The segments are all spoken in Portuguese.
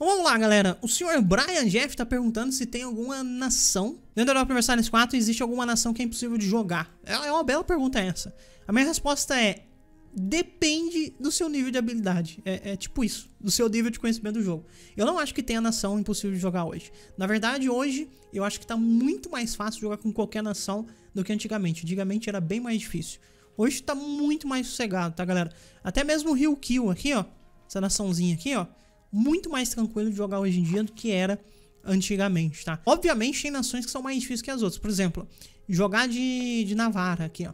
Olá, galera. O senhor Brian Jeff tá perguntando se tem alguma nação dentro da Europa Versailles 4 existe alguma nação que é impossível de jogar. É, é uma bela pergunta essa. A minha resposta é depende do seu nível de habilidade. É, é, tipo isso, do seu nível de conhecimento do jogo. Eu não acho que tenha nação impossível de jogar hoje. Na verdade, hoje eu acho que tá muito mais fácil jogar com qualquer nação do que antigamente. Antigamente era bem mais difícil. Hoje tá muito mais sossegado, tá, galera? Até mesmo o Rio Kill aqui, ó essa naçãozinha aqui, ó, muito mais tranquilo de jogar hoje em dia do que era antigamente, tá? Obviamente tem nações que são mais difíceis que as outras. Por exemplo, jogar de, de Navarra aqui, ó.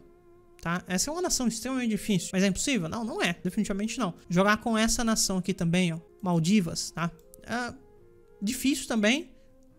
Tá? Essa é uma nação extremamente difícil. Mas é impossível? Não, não é. Definitivamente não. Jogar com essa nação aqui também, ó. Maldivas, tá? É difícil também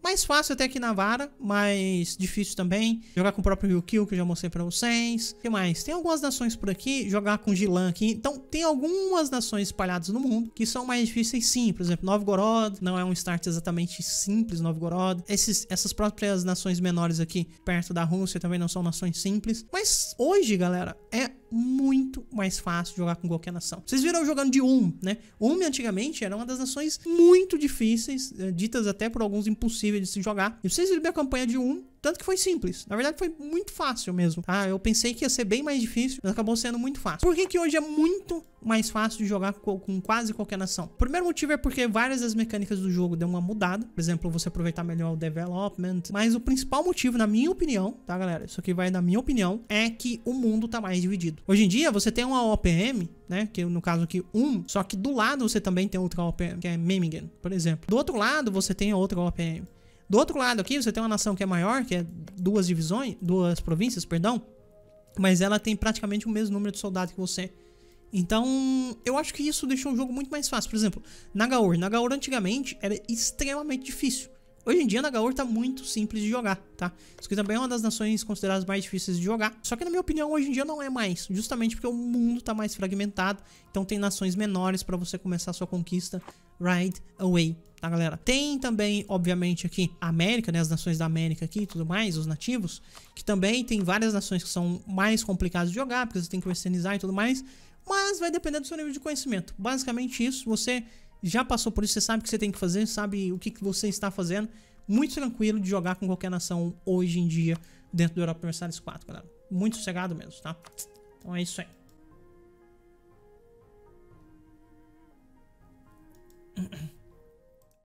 mais fácil até aqui na vara, mais difícil também. Jogar com o próprio Ryukyu, que eu já mostrei pra vocês. O que mais? Tem algumas nações por aqui, jogar com Gilan aqui. Então, tem algumas nações espalhadas no mundo que são mais difíceis sim. Por exemplo, Novgorod não é um start exatamente simples, Novgorod. Esses, essas próprias nações menores aqui, perto da Rússia, também não são nações simples. Mas hoje, galera, é muito mais fácil jogar com qualquer nação. Vocês viram jogando de um, né? Um antigamente era uma das nações muito difíceis, eh, ditas até por alguns impossíveis de se jogar. E vocês viram minha campanha de um, tanto que foi simples. Na verdade, foi muito fácil mesmo. Ah, eu pensei que ia ser bem mais difícil, mas acabou sendo muito fácil. Por que, que hoje é muito mais fácil de jogar com quase qualquer nação? O primeiro motivo é porque várias das mecânicas do jogo deu uma mudada. Por exemplo, você aproveitar melhor o development. Mas o principal motivo, na minha opinião, tá, galera? Isso aqui vai na minha opinião, é que o mundo tá mais dividido. Hoje em dia, você tem uma OPM, né? Que no caso aqui, um. Só que do lado você também tem outra OPM, que é Memingen, por exemplo. Do outro lado, você tem outra OPM. Do outro lado aqui, você tem uma nação que é maior, que é duas divisões, duas províncias, perdão, mas ela tem praticamente o mesmo número de soldados que você. Então, eu acho que isso deixou o jogo muito mais fácil. Por exemplo, Nagaur. Nagaur antigamente era extremamente difícil. Hoje em dia, Nagaur tá muito simples de jogar, tá? Isso aqui também é uma das nações consideradas mais difíceis de jogar. Só que, na minha opinião, hoje em dia não é mais. Justamente porque o mundo tá mais fragmentado. Então, tem nações menores para você começar a sua conquista Ride Away tá, galera? Tem também, obviamente, aqui a América, né? As nações da América aqui e tudo mais, os nativos, que também tem várias nações que são mais complicadas de jogar, porque você tem que westernizar e tudo mais, mas vai depender do seu nível de conhecimento. Basicamente isso, você já passou por isso, você sabe o que você tem que fazer, sabe o que, que você está fazendo, muito tranquilo de jogar com qualquer nação hoje em dia dentro do Europa Universalis 4, galera. Muito sossegado mesmo, tá? Então é isso aí.